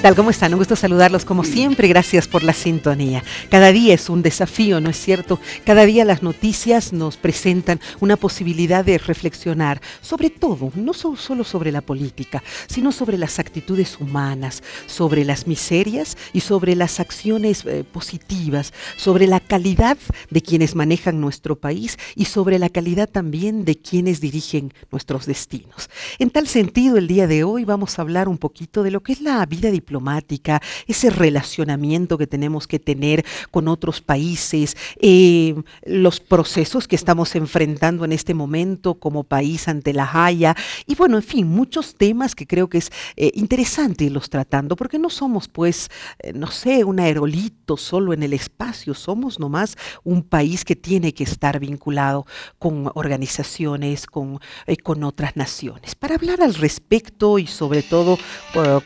tal? ¿Cómo están? Un gusto saludarlos como siempre. Gracias por la sintonía. Cada día es un desafío, ¿no es cierto? Cada día las noticias nos presentan una posibilidad de reflexionar, sobre todo, no solo sobre la política, sino sobre las actitudes humanas, sobre las miserias y sobre las acciones eh, positivas, sobre la calidad de quienes manejan nuestro país y sobre la calidad también de quienes dirigen nuestros destinos. En tal sentido, el día de hoy vamos a hablar un poquito de lo que es la vida diplomática diplomática, ese relacionamiento que tenemos que tener con otros países, eh, los procesos que estamos enfrentando en este momento como país ante la Haya, y bueno, en fin, muchos temas que creo que es eh, interesante irlos tratando, porque no somos pues, eh, no sé, un aerolito solo en el espacio, somos nomás un país que tiene que estar vinculado con organizaciones, con, con otras naciones. Para hablar al respecto y sobre todo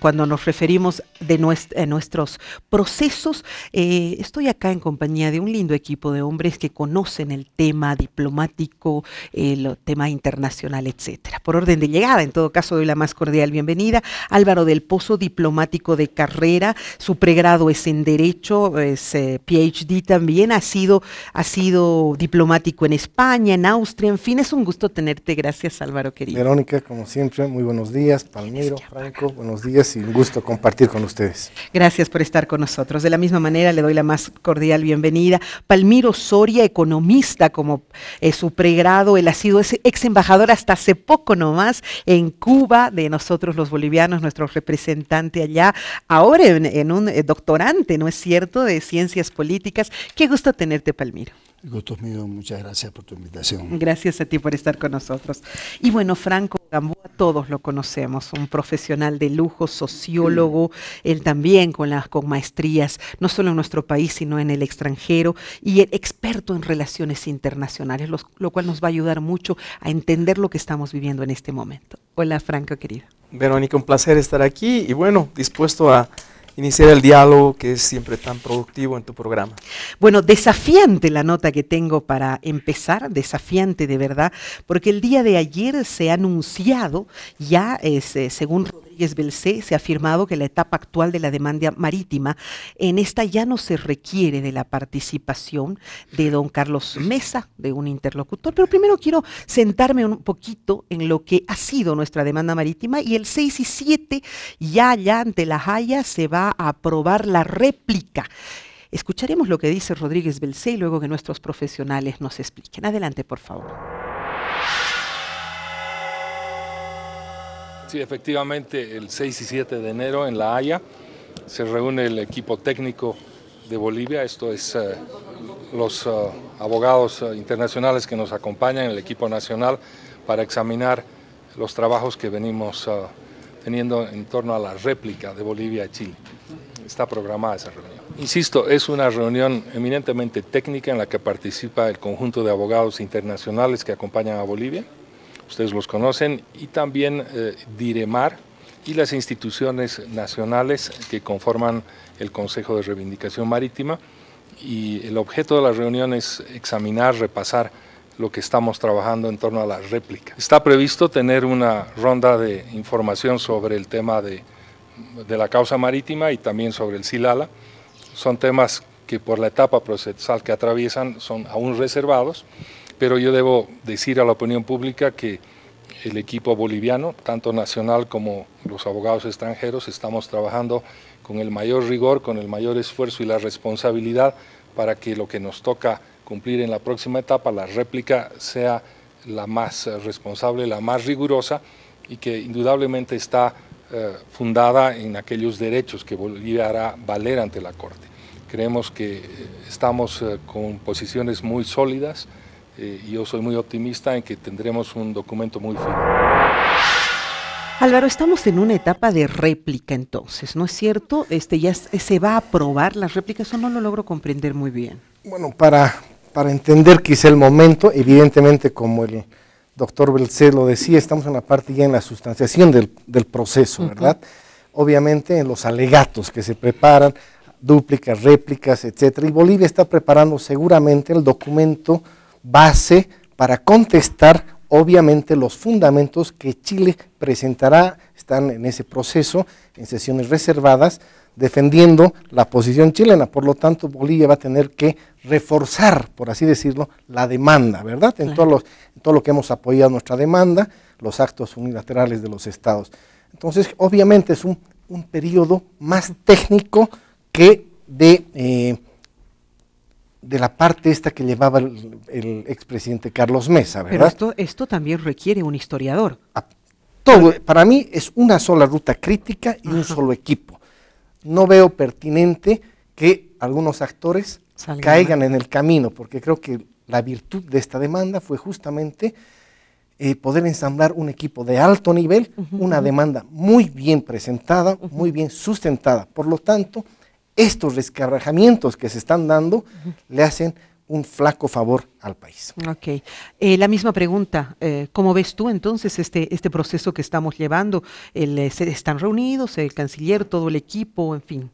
cuando nos referimos de eh, nuestros procesos. Eh, estoy acá en compañía de un lindo equipo de hombres que conocen el tema diplomático, el tema internacional, etcétera. Por orden de llegada, en todo caso, doy la más cordial bienvenida. Álvaro del Pozo, diplomático de carrera, su pregrado es en Derecho, es eh, PhD también, ha sido, ha sido diplomático en España, en Austria, en fin, es un gusto tenerte. Gracias, Álvaro, querido. Verónica, como siempre, muy buenos días. Palmiro, Franco, buenos días y un gusto compartir con ustedes. Gracias por estar con nosotros. De la misma manera, le doy la más cordial bienvenida. Palmiro Soria, economista, como eh, su pregrado, él ha sido ex embajador hasta hace poco nomás en Cuba, de nosotros los bolivianos, nuestro representante allá, ahora en, un eh, doctorante, ¿no es cierto?, de ciencias políticas. Qué gusto tenerte, Palmiro. gusto mío, muchas gracias por tu invitación. Gracias a ti por estar con nosotros. Y bueno, Franco Gambú todos lo conocemos, un profesional de lujo, sociólogo, él también con las con maestrías, no solo en nuestro país, sino en el extranjero, y el experto en relaciones internacionales, lo cual nos va a ayudar mucho a entender lo que estamos viviendo en este momento. Hola, Franco, querido. Verónica, un placer estar aquí y bueno, dispuesto a iniciar el diálogo que es siempre tan productivo en tu programa. Bueno, desafiante la nota que tengo para empezar, desafiante de verdad, porque el día de ayer se ha anunciado, ya este, según Rodríguez Belcé, se ha afirmado que la etapa actual de la demanda marítima, en esta ya no se requiere de la participación de don Carlos Mesa, de un interlocutor, pero primero quiero sentarme un poquito en lo que ha sido nuestra demanda marítima y el 6 y 7 ya allá ante La Haya se va a aprobar la réplica. Escucharemos lo que dice Rodríguez Belcé y luego que nuestros profesionales nos expliquen. Adelante, por favor. Sí, efectivamente, el 6 y 7 de enero en La Haya se reúne el equipo técnico de Bolivia, esto es eh, los eh, abogados eh, internacionales que nos acompañan, el equipo nacional, para examinar los trabajos que venimos teniendo en torno a la réplica de Bolivia Chile. Está programada esa reunión. Insisto, es una reunión eminentemente técnica en la que participa el conjunto de abogados internacionales que acompañan a Bolivia, ustedes los conocen, y también eh, Diremar y las instituciones nacionales que conforman el Consejo de Reivindicación Marítima. Y el objeto de la reunión es examinar, repasar lo que estamos trabajando en torno a la réplica. Está previsto tener una ronda de información sobre el tema de, de la causa marítima y también sobre el Silala. Son temas que por la etapa procesal que atraviesan son aún reservados, pero yo debo decir a la opinión pública que el equipo boliviano, tanto nacional como los abogados extranjeros, estamos trabajando con el mayor rigor, con el mayor esfuerzo y la responsabilidad para que lo que nos toca cumplir en la próxima etapa la réplica sea la más eh, responsable, la más rigurosa y que indudablemente está eh, fundada en aquellos derechos que Bolivia a valer ante la Corte. Creemos que eh, estamos con posiciones muy sólidas y yo soy muy optimista en que tendremos un documento muy firme. Álvaro, estamos en una etapa de réplica entonces, ¿no es cierto? Este, ¿Ya se va a aprobar las réplicas o no lo logro comprender muy bien? Bueno, para, para entender quizá el momento, evidentemente como el doctor Belcé lo decía, estamos en la parte ya en la sustanciación del, proceso, ¿verdad? Obviamente en los alegatos que se preparan, dúplicas, réplicas, etcétera. Y Bolivia está preparando seguramente el documento base para contestar Obviamente los fundamentos que Chile presentará están en ese proceso, en sesiones reservadas, defendiendo la posición chilena. Por lo tanto, Bolivia va a tener que reforzar, por así decirlo, la demanda, ¿verdad? En, todo, todo lo que hemos apoyado nuestra demanda, los actos unilaterales de los estados. Entonces, obviamente es un, periodo más técnico que de... Eh, de la parte esta que llevaba el, expresidente Carlos Mesa, ¿verdad? Pero esto, esto también requiere un historiador. Ah, todo, eh, para mí es una sola ruta crítica y un solo equipo. No veo pertinente que algunos actores caigan en el camino, porque creo que la virtud de esta demanda fue justamente eh, poder ensamblar un equipo de alto nivel, una demanda muy bien presentada, muy bien sustentada. Por lo tanto, estos descarrajamientos que se están dando le hacen un flaco favor al país. Ok. Eh, la misma pregunta, eh, ¿cómo ves tú entonces este, este proceso que estamos llevando? Eh, ¿Están reunidos el canciller, todo el equipo, en fin?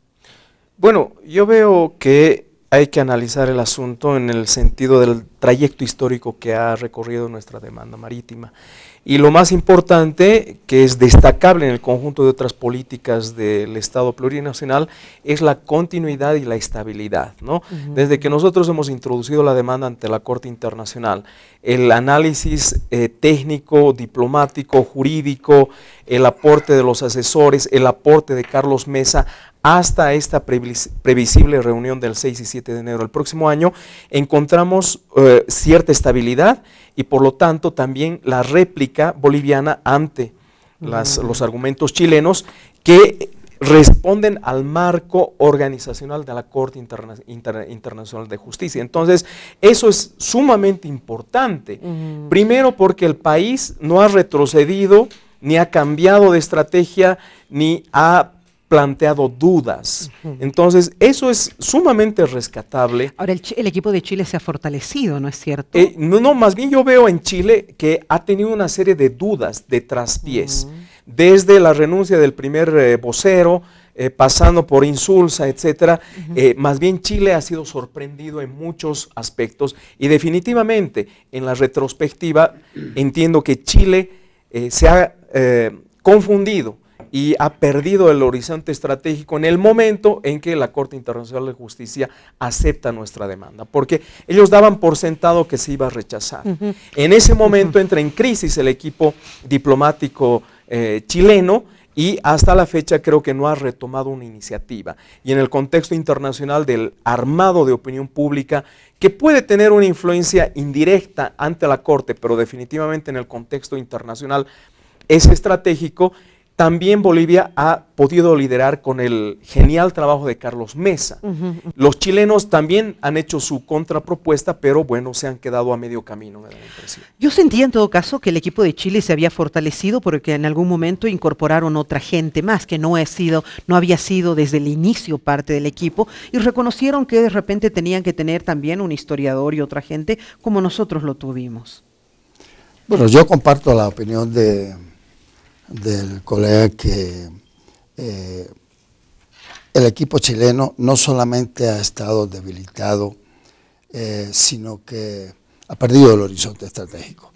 Bueno, yo veo que hay que analizar el asunto en el sentido del trayecto histórico que ha recorrido nuestra demanda marítima. Y lo más importante, que es destacable en el conjunto de otras políticas del Estado plurinacional, es la continuidad y la estabilidad. Desde que nosotros hemos introducido la demanda ante la Corte Internacional, el análisis eh, técnico, diplomático, jurídico, el aporte de los asesores, el aporte de Carlos Mesa hasta esta previsible reunión del 6 y 7 de enero del próximo año, encontramos eh, cierta estabilidad y por lo tanto también la réplica boliviana ante los argumentos chilenos que responden al marco organizacional de la Corte Internacional de Justicia. Entonces, eso es sumamente importante. Primero porque el país no ha retrocedido ni ha cambiado de estrategia, ni ha planteado dudas. Entonces, eso es sumamente rescatable. Ahora, el, equipo de Chile se ha fortalecido, ¿no es cierto? Eh, no, no, más bien yo veo en Chile que ha tenido una serie de dudas, de traspiés, desde la renuncia del primer eh, vocero, eh, pasando por insulsa, etcétera. más bien Chile ha sido sorprendido en muchos aspectos y definitivamente en la retrospectiva entiendo que Chile eh, se ha eh, confundido y ha perdido el horizonte estratégico en el momento en que la Corte Internacional de Justicia acepta nuestra demanda, porque ellos daban por sentado que se iba a rechazar. En ese momento entra en crisis el equipo diplomático eh, chileno y hasta la fecha creo que no ha retomado una iniciativa. Y en el contexto internacional del armado de opinión pública, que puede tener una influencia indirecta ante la Corte, pero definitivamente en el contexto internacional es estratégico, también Bolivia ha podido liderar con el genial trabajo de Carlos Mesa. Los chilenos también han hecho su contrapropuesta, pero bueno, se han quedado a medio camino. Yo sentía en todo caso que el equipo de Chile se había fortalecido porque en algún momento incorporaron otra gente más que no, ha sido, no había sido desde el inicio parte del equipo y reconocieron que de repente tenían que tener también un historiador y otra gente como nosotros lo tuvimos. Bueno, yo comparto la opinión de del colega que eh, el equipo chileno no solamente ha estado debilitado, eh, sino que ha perdido el horizonte estratégico.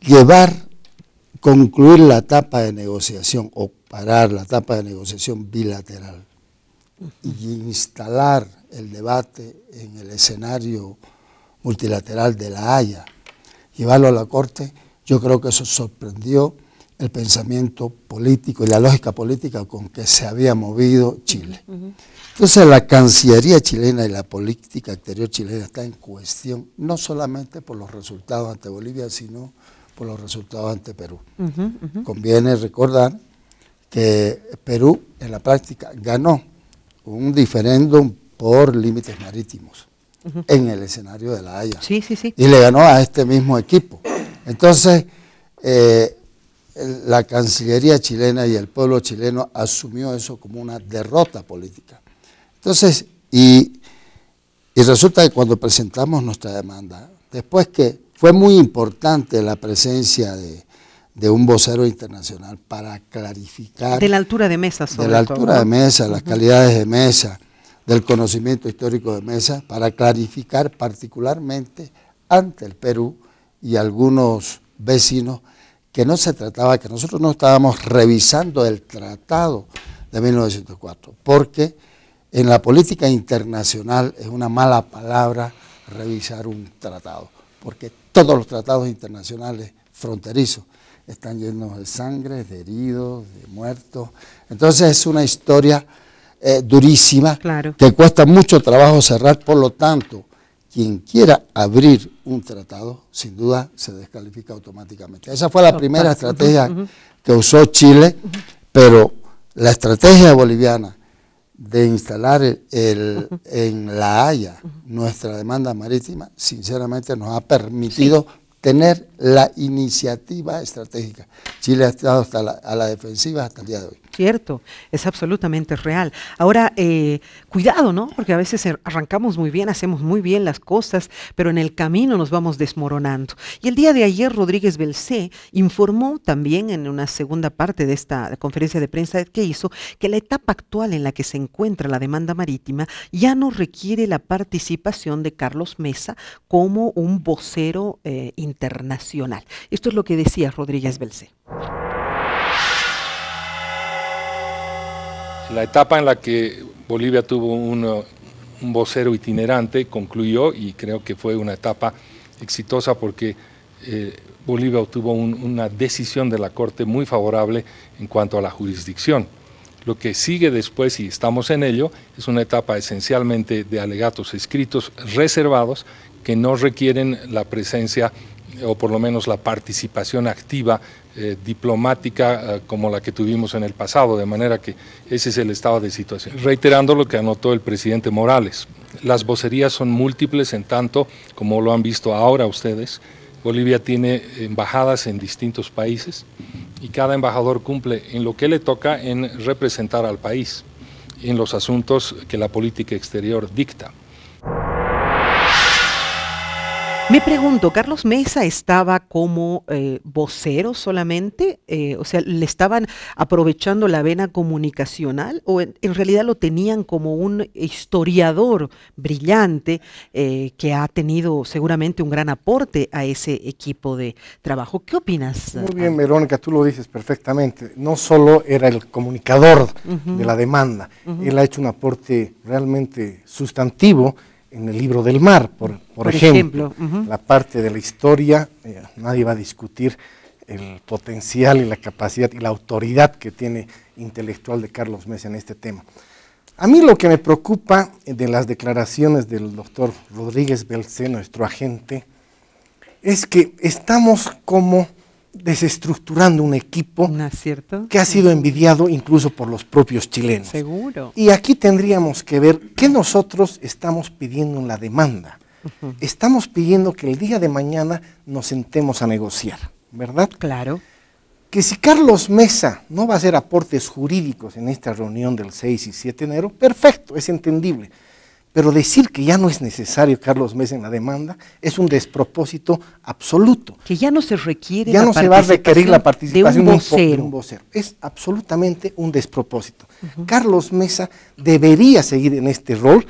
Llevar, concluir la etapa de negociación o parar la etapa de negociación bilateral y instalar el debate en el escenario multilateral de La Haya, llevarlo a la Corte, yo creo que eso sorprendió el pensamiento político y la lógica política con que se había movido Chile. Entonces la Cancillería chilena y la política exterior chilena está en cuestión, no solamente por los resultados ante Bolivia, sino por los resultados ante Perú. Conviene recordar que Perú en la práctica ganó un diferéndum por límites marítimos en el escenario de La Haya. Y le ganó a este mismo equipo. Entonces, eh, la Cancillería chilena y el pueblo chileno asumió eso como una derrota política. Entonces, y, resulta que cuando presentamos nuestra demanda, después que fue muy importante la presencia de, un vocero internacional para clarificar... De la altura de mesa, sobre De la altura de mesa, las calidades de mesa, del conocimiento histórico de mesa, para clarificar particularmente ante el Perú y algunos vecinos que no se trataba, que nosotros no estábamos revisando el tratado de 1904, porque en la política internacional es una mala palabra revisar un tratado, porque todos los tratados internacionales fronterizos están llenos de sangre, de heridos, de muertos. Entonces es una historia eh, durísima que cuesta mucho trabajo cerrar, por lo tanto, quien quiera abrir un tratado, sin duda, se descalifica automáticamente. Esa fue la primera estrategia que usó Chile, pero la estrategia boliviana de instalar el, en La Haya nuestra demanda marítima, sinceramente nos ha permitido tener la iniciativa estratégica. Chile ha estado hasta a la defensiva hasta el día de hoy cierto, es absolutamente real. Ahora, eh, cuidado, ¿no? Porque a veces er, arrancamos muy bien, hacemos muy bien las cosas, pero en el camino nos vamos desmoronando. Y el día de ayer, Rodríguez Belcé informó también en una segunda parte de esta conferencia de prensa que hizo que la etapa actual en la que se encuentra la demanda marítima ya no requiere la participación de Carlos Mesa como un vocero eh, internacional. Esto es lo que decía Rodríguez Belcé. La etapa en la que Bolivia tuvo un, vocero itinerante concluyó y creo que fue una etapa exitosa porque eh, Bolivia obtuvo una decisión de la Corte muy favorable en cuanto a la jurisdicción. Lo que sigue después, y estamos en ello, es una etapa esencialmente de alegatos escritos reservados que no requieren la presencia o por lo menos la participación activa eh, diplomática eh, como la que tuvimos en el pasado, de manera que ese es el estado de situación. Reiterando lo que anotó el presidente Morales, las vocerías son múltiples en tanto como lo han visto ahora ustedes. Bolivia tiene embajadas en distintos países y cada embajador cumple en lo que le toca en representar al país, en los asuntos que la política exterior dicta. Me pregunto, ¿Carlos Mesa estaba como eh, vocero solamente? Eh, o sea, ¿le estaban aprovechando la vena comunicacional o en, realidad lo tenían como un historiador brillante eh, que ha tenido seguramente un gran aporte a ese equipo de trabajo? ¿Qué opinas? Muy bien, Verónica, tú lo dices perfectamente. No solo era el comunicador de la demanda, él ha hecho un aporte realmente sustantivo en el libro del mar, por, ejemplo, la parte de la historia, eh, nadie va a discutir el potencial y la capacidad y la autoridad que tiene intelectual de Carlos Mesa en este tema. A mí lo que me preocupa de las declaraciones del doctor Rodríguez Belcé, nuestro agente, es que estamos como desestructurando un equipo que ha sido envidiado incluso por los propios chilenos. Seguro. Y aquí tendríamos que ver qué nosotros estamos pidiendo en la demanda. Estamos pidiendo que el día de mañana nos sentemos a negociar, ¿verdad? Claro. Que si Carlos Mesa no va a hacer aportes jurídicos en esta reunión del 6 y 7 de enero, perfecto, es entendible. Pero decir que ya no es necesario Carlos Mesa en la demanda es un despropósito absoluto. Que ya no se requiere Ya la no se va a requerir la participación de un vocero. Es absolutamente un despropósito. Carlos Mesa debería seguir en este rol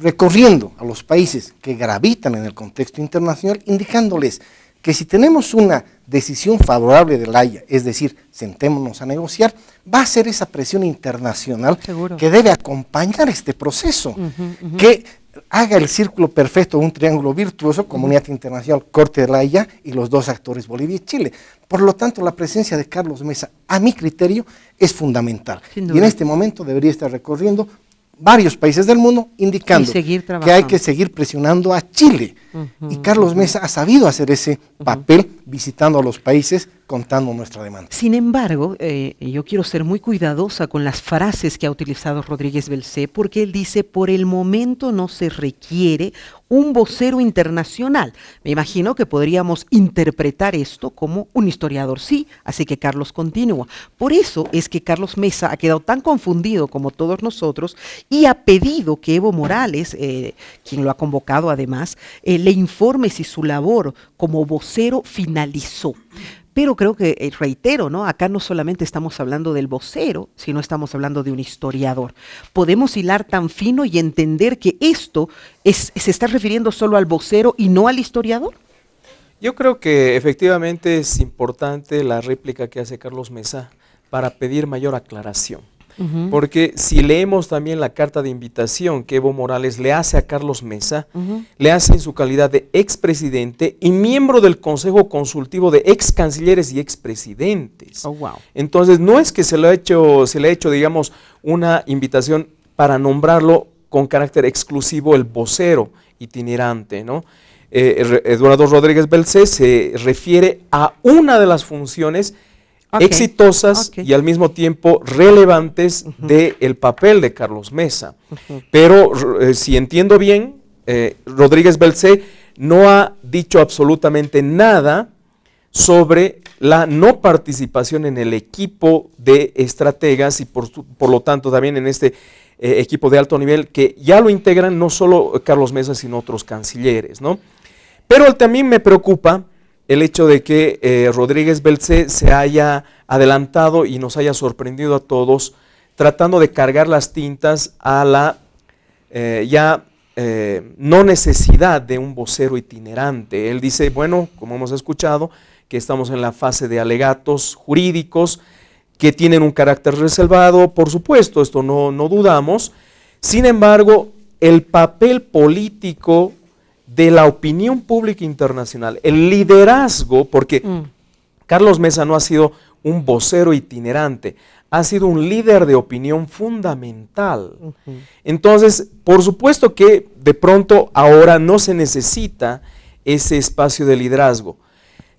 recorriendo a los países que gravitan en el contexto internacional, indicándoles que si tenemos una decisión favorable de la Haya, es decir, sentémonos a negociar, va a ser esa presión internacional que debe acompañar este proceso, que haga el círculo perfecto, un triángulo virtuoso, comunidad internacional, Corte de la Haya y los dos actores Bolivia y Chile. Por lo tanto, la presencia de Carlos Mesa, a mi criterio, es fundamental. Y en este momento debería estar recorriendo varios países del mundo indicando que hay que seguir presionando a Chile. y Carlos Mesa ha sabido hacer ese papel visitando a los países contando nuestra demanda. Sin embargo, eh, yo quiero ser muy cuidadosa con las frases que ha utilizado Rodríguez Belcé, porque él dice, por el momento no se requiere un vocero internacional. Me imagino que podríamos interpretar esto como un historiador, sí, así que Carlos continúa. Por eso es que Carlos Mesa ha quedado tan confundido como todos nosotros y ha pedido que Evo Morales, eh, quien lo ha convocado además, eh, le informe si su labor como vocero finalizó. Pero creo que, eh, reitero, ¿no? acá no solamente estamos hablando del vocero, sino estamos hablando de un historiador. Podemos hilar tan fino y entender que esto se está refiriendo solo al vocero y no al historiador. Yo creo que efectivamente es importante la réplica que hace Carlos Mesa para pedir mayor aclaración porque si leemos también la carta de invitación que Evo Morales le hace a Carlos Mesa, le hace en su calidad de expresidente y miembro del Consejo Consultivo de ex cancilleres y expresidentes. Oh, Entonces, no es que se le ha hecho, se le ha hecho, digamos, una invitación para nombrarlo con carácter exclusivo el vocero itinerante, ¿no? Eh, Eduardo Rodríguez Belcé se refiere a una de las funciones exitosas y al mismo tiempo relevantes del papel de Carlos Mesa. Pero eh, si entiendo bien, eh, Rodríguez Belcé no ha dicho absolutamente nada sobre la no participación en el equipo de estrategas y por, lo tanto también en este eh, equipo de alto nivel que ya lo integran no solo Carlos Mesa, sino otros cancilleres. ¿no? Pero también me preocupa el hecho de que eh, Rodríguez Belcé se haya adelantado y nos haya sorprendido a todos tratando de cargar las tintas a la eh, ya eh, no necesidad de un vocero itinerante. Él dice, bueno, como hemos escuchado, que estamos en la fase de alegatos jurídicos que tienen un carácter reservado, por supuesto, esto no, no dudamos. Sin embargo, el papel político de la opinión pública internacional, el liderazgo, porque mm. Carlos Mesa no ha sido un vocero itinerante, ha sido un líder de opinión fundamental. Entonces, por supuesto que de pronto ahora no se necesita ese espacio de liderazgo.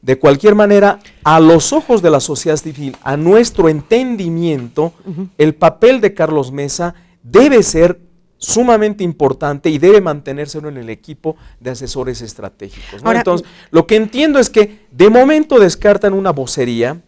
De cualquier manera, a los ojos de la sociedad civil, a nuestro entendimiento, el papel de Carlos Mesa debe ser sumamente importante y debe mantenerse uno en el equipo de asesores estratégicos. Entonces, lo que entiendo es que de momento descartan una vocería,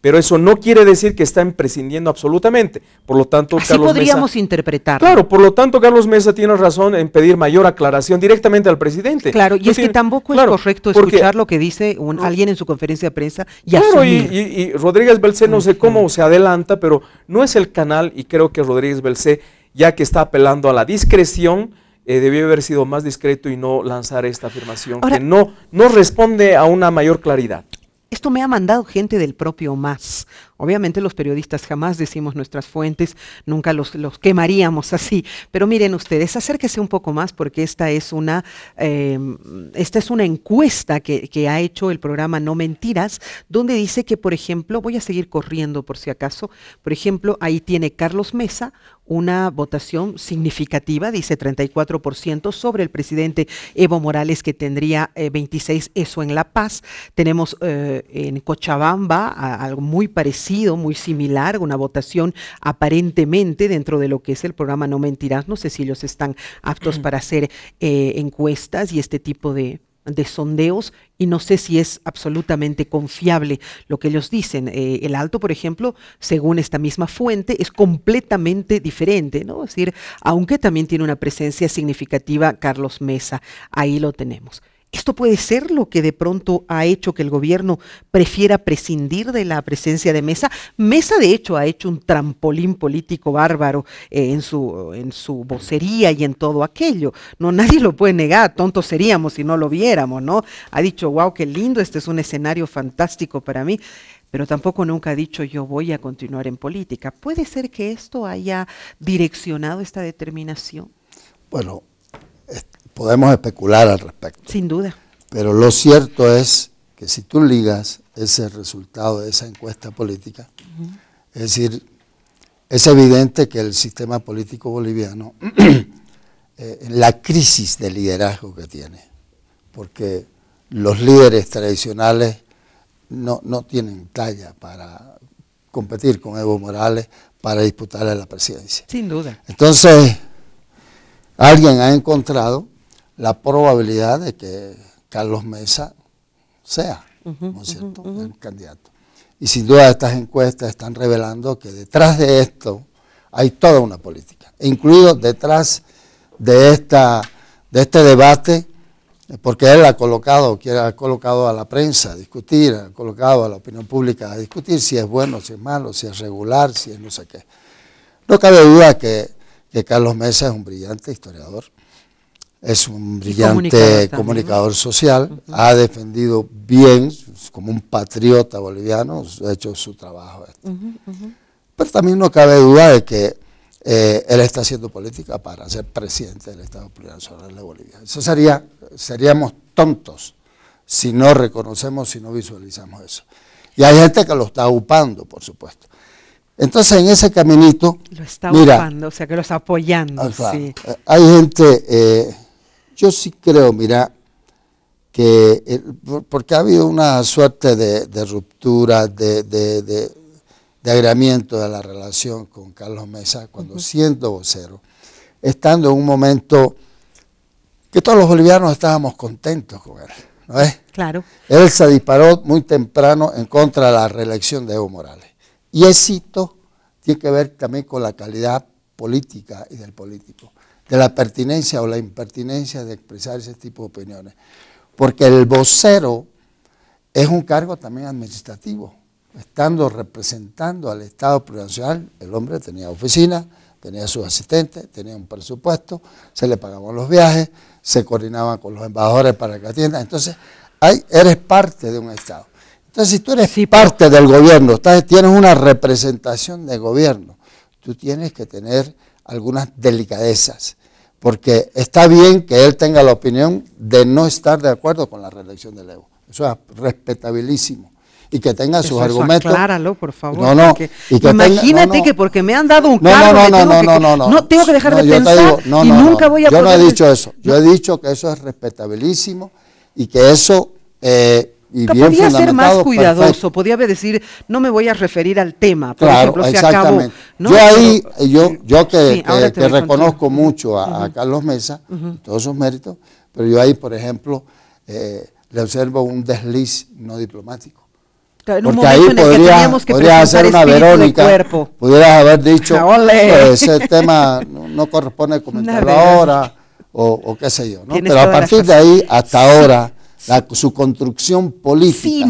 pero eso no quiere decir que están prescindiendo absolutamente. Por lo tanto, así podríamos interpretarlo. interpretar. Claro, por lo tanto, Carlos Mesa tiene razón en pedir mayor aclaración directamente al presidente. Claro, y es que tampoco es correcto escuchar lo que dice alguien en su conferencia de prensa y Claro, y, Rodríguez Belcé, no sé cómo se adelanta, pero no es el canal, y creo que Rodríguez Belcé ya que está apelando a la discreción, eh, debió haber sido más discreto y no lanzar esta afirmación que no, no responde a una mayor claridad. Esto me ha mandado gente del propio MAS. Obviamente los periodistas jamás decimos nuestras fuentes, nunca los, los quemaríamos así. Pero miren ustedes, acérquese un poco más porque esta es una, em, esta es una encuesta que, ha hecho el programa No Mentiras, donde dice que, por ejemplo, voy a seguir corriendo por si acaso, por ejemplo, ahí tiene Carlos Mesa una votación significativa, dice 34% sobre el presidente Evo Morales que tendría 26, eh, eso en La Paz. Tenemos eh, en Cochabamba algo muy parecido muy similar, una votación aparentemente dentro de lo que es el programa No Mentirás. No sé si ellos están aptos para hacer eh, encuestas y este tipo de, sondeos y no sé si es absolutamente confiable lo que ellos dicen. Eh, el alto, por ejemplo, según esta misma fuente, es completamente diferente, ¿no? decir, aunque también tiene una presencia significativa Carlos Mesa, ahí lo tenemos. Esto puede ser lo que de pronto ha hecho que el gobierno prefiera prescindir de la presencia de Mesa. Mesa, de hecho, ha hecho un trampolín político bárbaro eh, en, su, en su vocería y en todo aquello. No, nadie lo puede negar, tontos seríamos si no lo viéramos, ¿no? Ha dicho, wow, qué lindo, este es un escenario fantástico para mí pero tampoco nunca ha dicho yo voy a continuar en política. ¿Puede ser que esto haya direccionado esta determinación? Bueno, podemos especular al respecto. Sin duda. Pero lo cierto es que si tú ligas ese resultado de esa encuesta política, es decir, es evidente que el sistema político boliviano, eh, la crisis de liderazgo que tiene, porque los líderes tradicionales no, no tienen talla para competir con Evo Morales para disputarle la presidencia. Sin duda. Entonces, alguien ha encontrado la probabilidad de que Carlos Mesa sea, un candidato. Y sin duda estas encuestas están revelando que detrás de esto hay toda una política, e incluido detrás de, esta, de este debate, porque él ha colocado, quiere, ha colocado a la prensa a discutir, ha colocado a la opinión pública a discutir si es bueno, si es malo, si es regular, si es no sé qué. No cabe duda que Carlos Mesa es un brillante historiador es un brillante comunicador, social, ha defendido bien, como un patriota boliviano, ha hecho su trabajo. Pero también no cabe duda de que eh, él está haciendo política para ser presidente del Estado Plurinacional de Bolivia. Eso sería, seríamos tontos si no reconocemos, si no visualizamos eso. Y hay gente que lo está upando, por supuesto. Entonces, en ese caminito... Lo está mira, upando, o sea, que lo está apoyando. Ah, eh, hay gente... Eh, yo sí creo, mira, que porque ha habido una suerte de, ruptura, de, de, de, la relación con Carlos Mesa, cuando siendo vocero, estando en un momento que todos los bolivianos estábamos contentos con él, ¿no es? Claro. Él se disparó muy temprano en contra de la reelección de Evo Morales. Y éxito tiene que ver también con la calidad política y del político de la pertinencia o la impertinencia de expresar ese tipo de opiniones. Porque el vocero es un cargo también administrativo. Estando representando al Estado Provincial, el hombre tenía oficina, tenía sus asistentes, tenía un presupuesto, se le pagaban los viajes, se coordinaban con los embajadores para que atiendan. Entonces, eres parte de un Estado. Entonces, si tú eres parte del gobierno, tienes una representación de gobierno, tú tienes que tener algunas delicadezas, porque está bien que él tenga la opinión de no estar de acuerdo con la reelección de Evo. Eso es respetabilísimo. Y que tenga sus eso, argumentos. Acláralo, por favor. No, no. y que imagínate tenga, no, que porque me han dado un cargo. No, no, no, no, no, no, no. tengo que dejar de pensar y nunca voy a Yo no he dicho eso. Yo he dicho que eso es respetabilísimo y que eso eh, podía ser más cuidadoso, podía decir, no me voy a referir al tema, por ejemplo, Yo ahí, eh, yo, yo que, reconozco mucho a, Carlos Mesa, todos sus méritos, pero yo ahí, por ejemplo, eh, le observo un desliz no diplomático. Porque ahí podría, hacer una Verónica, pudieras haber dicho, ese tema no, corresponde comentarlo ahora, o, qué sé yo, Pero a partir de ahí, hasta ahora su construcción política.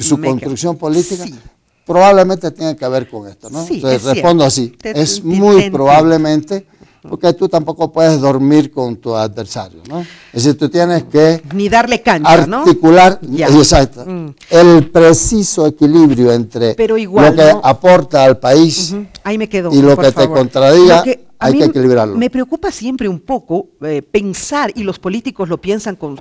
Su construcción política probablemente tiene que ver con esto, ¿no? Entonces, respondo así. es muy probablemente porque tú tampoco puedes dormir con tu adversario, ¿no? Es decir, tú tienes que... Ni darle cancha, ¿no? Articular, mm. el preciso equilibrio entre lo que aporta al país y lo que te contradiga, hay que equilibrarlo. Me preocupa siempre un poco eh, pensar, y los políticos lo piensan con,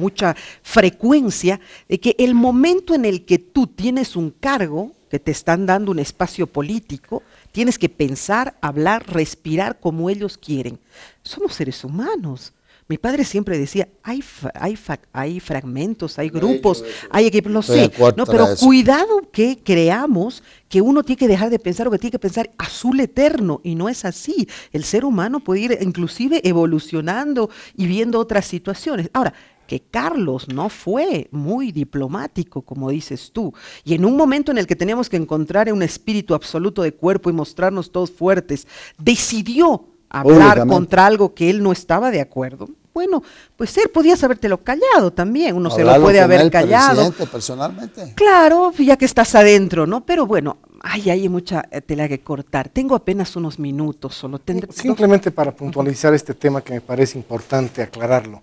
mucha frecuencia, de que el momento en el que tú tienes un cargo, que te están dando un espacio político, Tienes que pensar, hablar, respirar como ellos quieren. Somos seres humanos. Mi padre siempre decía, hay, hay, hay fragmentos, hay grupos, hay equipos, no sé, pero cuidado que creamos que uno tiene que dejar de pensar o que tiene que pensar azul eterno, y no es así. El ser humano puede ir inclusive evolucionando y viendo otras situaciones. Ahora, que Carlos no fue muy diplomático, como dices tú, y en un momento en el que teníamos que encontrar un espíritu absoluto de cuerpo y mostrarnos todos fuertes, decidió hablar contra algo que él no estaba de acuerdo. Bueno, pues él podías habértelo callado también, uno se lo puede haber callado. Personalmente. Claro, ya que estás adentro, ¿no? Pero bueno, ay, hay mucha eh, tela que cortar. Tengo apenas unos minutos, solo tendré... Simplemente para puntualizar este tema que me parece importante aclararlo.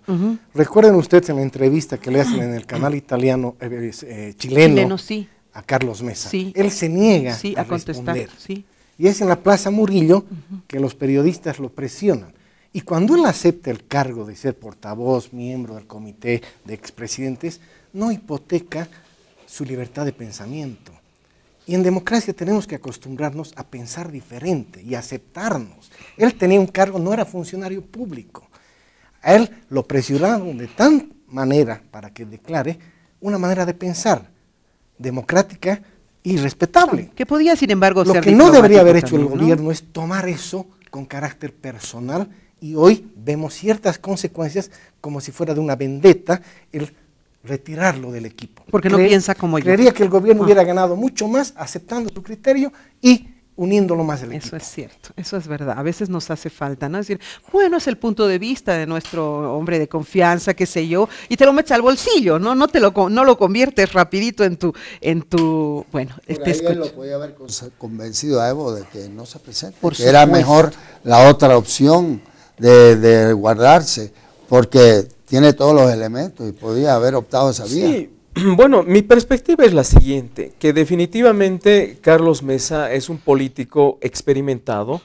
Recuerden ustedes en la entrevista que le hacen ah. en el canal italiano, eh, eh, chileno, a Carlos Mesa. Él se niega a, contestar. Responder. Y es en la Plaza Murillo que los periodistas lo presionan. Y cuando él acepta el cargo de ser portavoz, miembro del comité de expresidentes, no hipoteca su libertad de pensamiento y en democracia tenemos que acostumbrarnos a pensar diferente y aceptarnos. Él tenía un cargo, no era funcionario público. A él lo presionaron de tan manera para que declare una manera de pensar democrática y respetable. Que podía, sin embargo, lo que no debería haber hecho el gobierno es tomar eso con carácter personal y hoy vemos ciertas consecuencias como si fuera de una vendetta el retirarlo del equipo. Porque no piensa como yo. Creería que el gobierno hubiera ah. ganado mucho más aceptando su criterio y uniéndolo más al equipo. Eso es cierto, eso es verdad. A veces nos hace falta, ¿no? Es decir, bueno, es el punto de vista de nuestro hombre de confianza, qué sé yo, y te lo metes al bolsillo, ¿no? No te lo no lo conviertes rapidito en tu en tu, bueno, este lo podía haber convencido a Evo de que no se presente, era mejor la otra opción de guardarse, porque tiene todos los elementos y podía haber optado esa vía. Sí, bueno, mi perspectiva es la siguiente, que definitivamente Carlos Mesa es un político experimentado,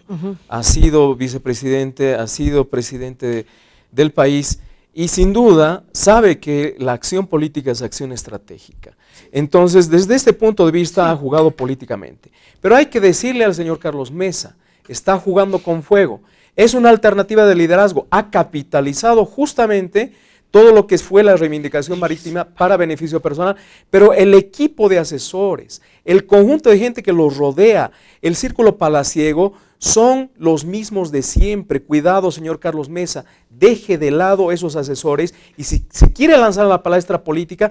ha sido vicepresidente, ha sido presidente del país y sin duda sabe que la acción política es acción estratégica. Entonces, desde este punto de vista ha jugado políticamente. Pero hay que decirle al señor Carlos Mesa, está jugando con fuego es una alternativa de liderazgo. Ha capitalizado justamente todo lo que fue la reivindicación marítima para beneficio personal, pero el equipo de asesores, el conjunto de gente que los rodea, el círculo palaciego, son los mismos de siempre. Cuidado, señor Carlos Mesa, deje de lado esos asesores y si se quiere lanzar a la palestra política,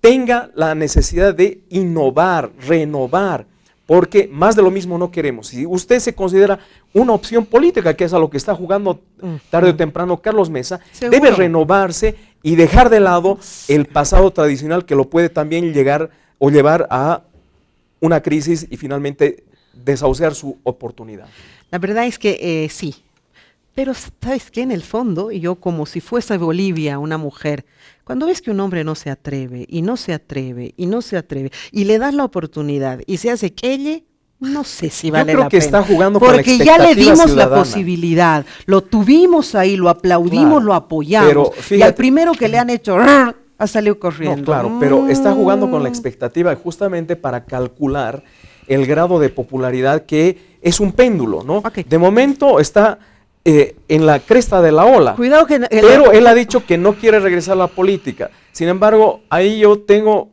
tenga la necesidad de innovar, renovar, porque más de lo mismo no queremos. Si usted se considera una opción política, que es a lo que está jugando tarde o temprano Carlos Mesa, debe renovarse y dejar de lado el pasado tradicional que lo puede también llegar o llevar a una crisis y finalmente desahuciar su oportunidad. La verdad es que eh, sí, pero sabes que en el fondo, y yo como si fuese Bolivia una mujer, cuando ves que un hombre no se atreve y no se atreve y no se atreve y le das la oportunidad y se hace que ella, no sé si vale Yo creo que está jugando porque con la ya le dimos la posibilidad, lo tuvimos ahí, lo aplaudimos, lo apoyamos y al primero que le han hecho ha salido corriendo. No, claro, pero mm. está jugando con la expectativa justamente para calcular el grado de popularidad que es un péndulo, ¿no? De momento está eh, en la cresta de la ola. Cuidado que... Pero él ha dicho que no quiere regresar a la política. Sin embargo, ahí yo tengo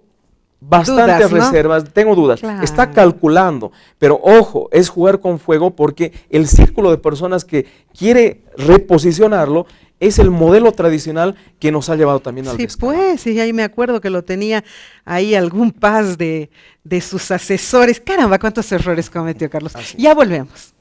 bastantes reservas, tengo dudas. Está calculando, pero ojo, es jugar con fuego porque el círculo de personas que quiere reposicionarlo es el modelo tradicional que nos ha llevado también al Sí, pues, y ahí me acuerdo que lo tenía ahí algún paz de, sus asesores. Caramba, cuántos errores cometió Carlos. Ya volvemos.